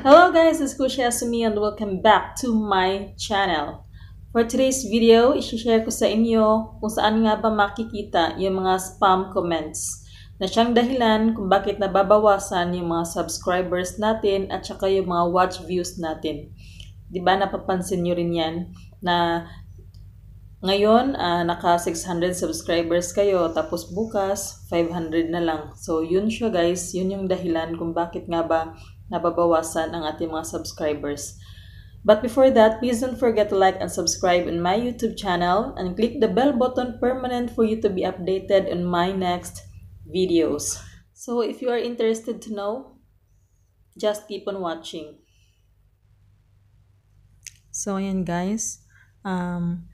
Hello guys, it's Coach Yasumi and welcome back to my channel. For today's video, isi-share ko sa inyo kung saan nga ba makikita yung mga spam comments na siyang dahilan kung bakit nababawasan yung mga subscribers natin at saka yung mga watch views natin. ba diba, napapansin nyo rin yan na ngayon, uh, naka 600 subscribers kayo, tapos bukas, 500 na lang. So, yun siya guys, yun yung dahilan kung bakit nga ba nababawasan ang ating mga subscribers. But before that, please don't forget to like and subscribe on my YouTube channel and click the bell button permanent for you to be updated on my next videos. So if you are interested to know, just keep on watching. So ayan guys, um,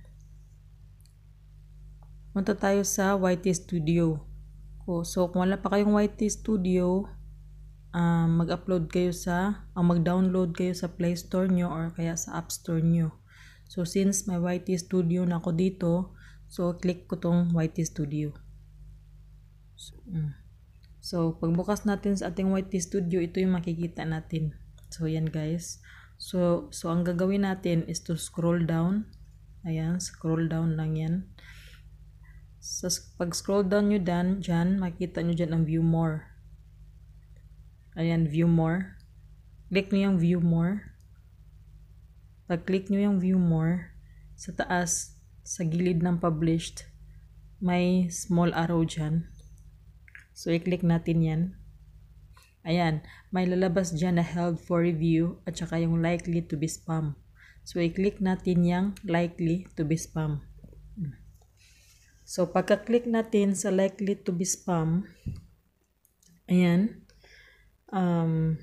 punta tayo sa YT Studio. So kung wala pa kayong YT Studio, uh, mag-upload kayo sa, o uh, mag-download kayo sa Play Store nyo or kaya sa App Store nyo. So, since may YT Studio na ako dito, so, click ko tong YT Studio. So, um. Mm. so, pagbukas natin sa ating YT Studio, ito yung makikita natin. So, yan guys. So, so ang gagawin natin is to scroll down. Ayan, scroll down lang yan. Sa, pag scroll down nyo dan, dyan, makikita nyo dyan ang view more. Ayan, view more. Click nyo yung view more. Pag-click nyo yung view more, sa taas, sa gilid ng published, may small arrow dyan. So, i-click natin yan. Ayan, may lalabas dyan na held for review at saka yung likely to be spam. So, i-click natin yung likely to be spam. So, pagka-click natin sa likely to be spam, ayan, um,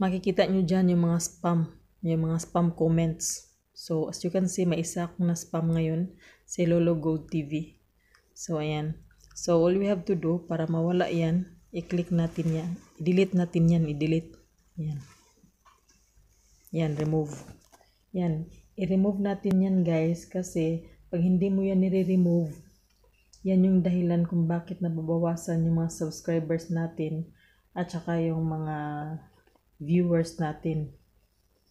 makikita nyo dyan yung mga spam, yung mga spam comments. So, as you can see, may isa akong na-spam ngayon, si Lolo Gold TV. So, ayan. So, all we have to do para mawala yan, i-click natin yan. I-delete natin yan, i-delete. Yan. Yan, remove. Yan. I-remove natin yan, guys, kasi pag hindi mo yan nire-remove, yan yung dahilan kung bakit nababawasan yung mga subscribers natin at saka yung mga viewers natin.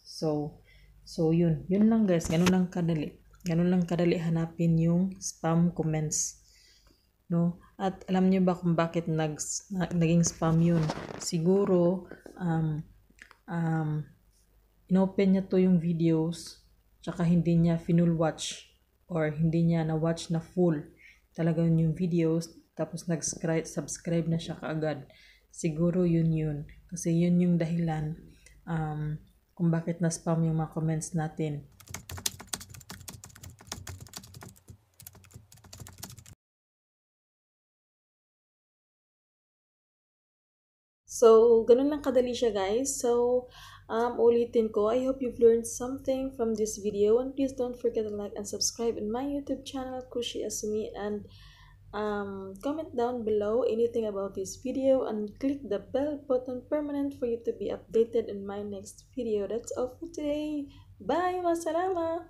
So, so yun. Yun lang guys. Ganun lang kadali. Ganun lang kadali hanapin yung spam comments. No? At alam niyo ba kung bakit nag, naging spam yun? Siguro, um, um, inopen niya to yung videos, tsaka hindi niya final watch or hindi niya na-watch na full talaga yung videos, tapos nag-subscribe na siya kaagad siguro yun yun. Kasi yun yung dahilan um, kung bakit na-spam yung mga comments natin. So, ganun lang kadali siya guys. So, um, ulitin ko, I hope you've learned something from this video and please don't forget to like and subscribe in my YouTube channel, Kushi Asumi and Um, comment down below anything about this video and click the bell button permanent for you to be updated in my next video. That's all for today. Bye! Wassalama!